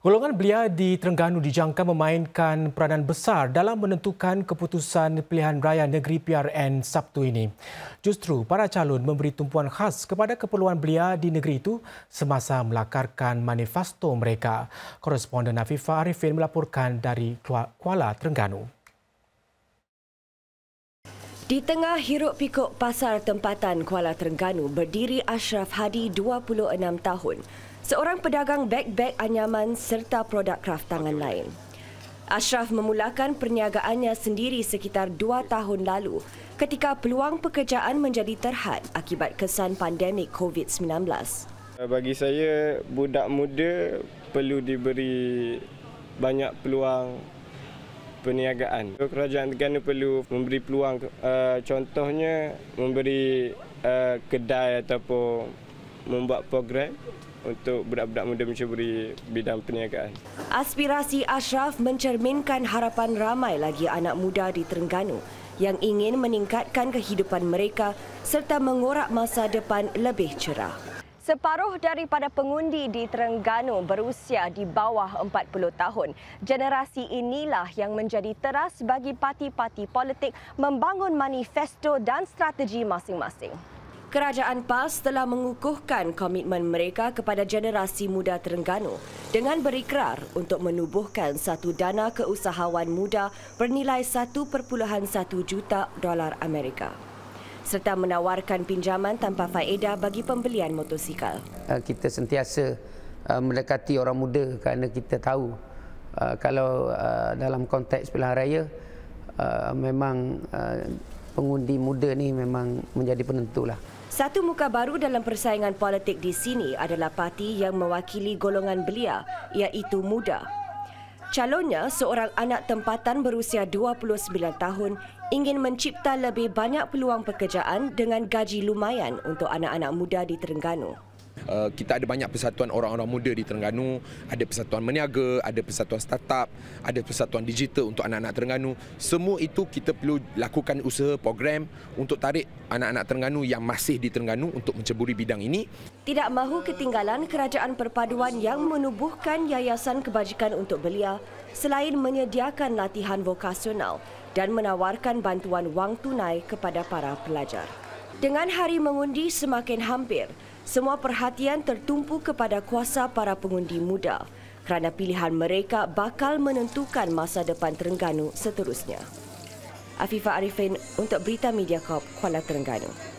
Golongan belia di Terengganu dijangka memainkan peranan besar dalam menentukan keputusan pilihan raya negeri PRN Sabtu ini. Justru para calon memberi tumpuan khas kepada keperluan belia di negeri itu semasa melakarkan manifesto mereka. Koresponden Afifah Arifin melaporkan dari Kuala Terengganu. Di tengah hiruk pikuk pasar tempatan Kuala Terengganu berdiri Ashraf Hadi 26 tahun, seorang pedagang beg-beg anyaman serta produk kraft tangan lain. Ashraf memulakan perniagaannya sendiri sekitar 2 tahun lalu ketika peluang pekerjaan menjadi terhad akibat kesan pandemik COVID-19. Bagi saya, budak muda perlu diberi banyak peluang perniagaan. So, kerajaan Tegan perlu memberi peluang eh, contohnya memberi eh, kedai ataupun membuat program untuk budak-budak muda menceburi bidang perniagaan. Aspirasi Ashraf mencerminkan harapan ramai lagi anak muda di Terengganu yang ingin meningkatkan kehidupan mereka serta mengorak masa depan lebih cerah. Separuh daripada pengundi di Terengganu berusia di bawah 40 tahun. Generasi inilah yang menjadi teras bagi parti-parti politik membangun manifesto dan strategi masing-masing. Kerajaan PAS telah mengukuhkan komitmen mereka kepada generasi muda Terengganu dengan berikrar untuk menubuhkan satu dana keusahawan muda bernilai 1.1 juta dolar Amerika serta menawarkan pinjaman tanpa faedah bagi pembelian motosikal. Ah, kita sentiasa ah, mendekati orang muda kerana kita tahu ah, kalau dalam konteks pilihan raya memang pengundi muda ni memang menjadi penentu lah. Satu muka baru dalam persaingan politik di sini adalah parti yang mewakili golongan belia iaitu muda. Calonnya, seorang anak tempatan berusia 29 tahun ingin mencipta lebih banyak peluang pekerjaan dengan gaji lumayan untuk anak-anak muda di Terengganu. Eh, kita ada banyak persatuan orang-orang muda di Terengganu, ada persatuan meniaga, ada persatuan startup, ada persatuan digital untuk anak-anak Terengganu. Semua itu kita perlu lakukan usaha program untuk tarik anak-anak Terengganu yang masih di Terengganu untuk menceburi bidang ini. Tidak mahu ketinggalan kerajaan perpaduan yang menubuhkan Yayasan Kebajikan untuk Belia selain menyediakan latihan vokasional dan menawarkan bantuan wang tunai kepada para pelajar. Dengan hari mengundi semakin hampir, semua perhatian tertumpu kepada kuasa para pengundi muda kerana pilihan mereka bakal menentukan masa depan Terengganu seterusnya. Afifah Arifin untuk Berita Media Corp, Kuala Terengganu.